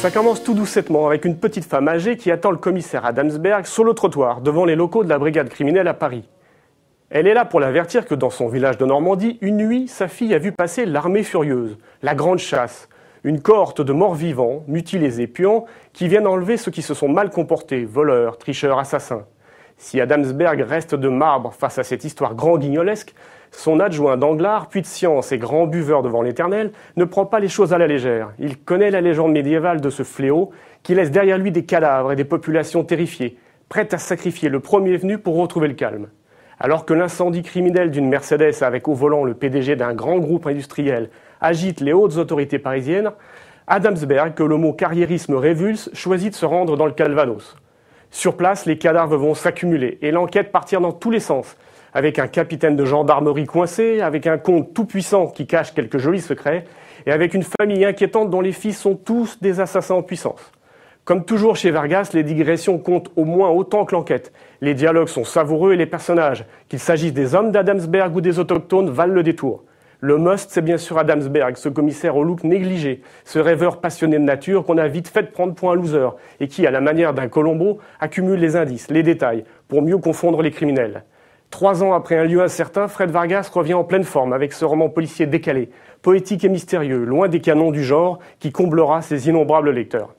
Ça commence tout doucettement avec une petite femme âgée qui attend le commissaire Adamsberg sur le trottoir devant les locaux de la brigade criminelle à Paris. Elle est là pour l'avertir que dans son village de Normandie, une nuit, sa fille a vu passer l'armée furieuse, la grande chasse, une cohorte de morts vivants, mutilés et puants, qui viennent enlever ceux qui se sont mal comportés, voleurs, tricheurs, assassins. Si Adamsberg reste de marbre face à cette histoire grand guignolesque, son adjoint Danglars, puits de science et grand buveur devant l'éternel, ne prend pas les choses à la légère. Il connaît la légende médiévale de ce fléau qui laisse derrière lui des cadavres et des populations terrifiées, prêtes à sacrifier le premier venu pour retrouver le calme. Alors que l'incendie criminel d'une Mercedes avec au volant le PDG d'un grand groupe industriel agite les hautes autorités parisiennes, Adamsberg, que le mot carriérisme révulse, choisit de se rendre dans le calvanos. Sur place, les cadavres vont s'accumuler et l'enquête partir dans tous les sens. Avec un capitaine de gendarmerie coincé, avec un comte tout-puissant qui cache quelques jolis secrets, et avec une famille inquiétante dont les fils sont tous des assassins en puissance. Comme toujours chez Vargas, les digressions comptent au moins autant que l'enquête. Les dialogues sont savoureux et les personnages, qu'il s'agisse des hommes d'Adamsberg ou des autochtones, valent le détour. Le must, c'est bien sûr Adamsberg, ce commissaire au look négligé, ce rêveur passionné de nature qu'on a vite fait prendre pour un loser et qui, à la manière d'un Colombo, accumule les indices, les détails, pour mieux confondre les criminels. Trois ans après Un lieu incertain, Fred Vargas revient en pleine forme avec ce roman policier décalé, poétique et mystérieux, loin des canons du genre, qui comblera ses innombrables lecteurs.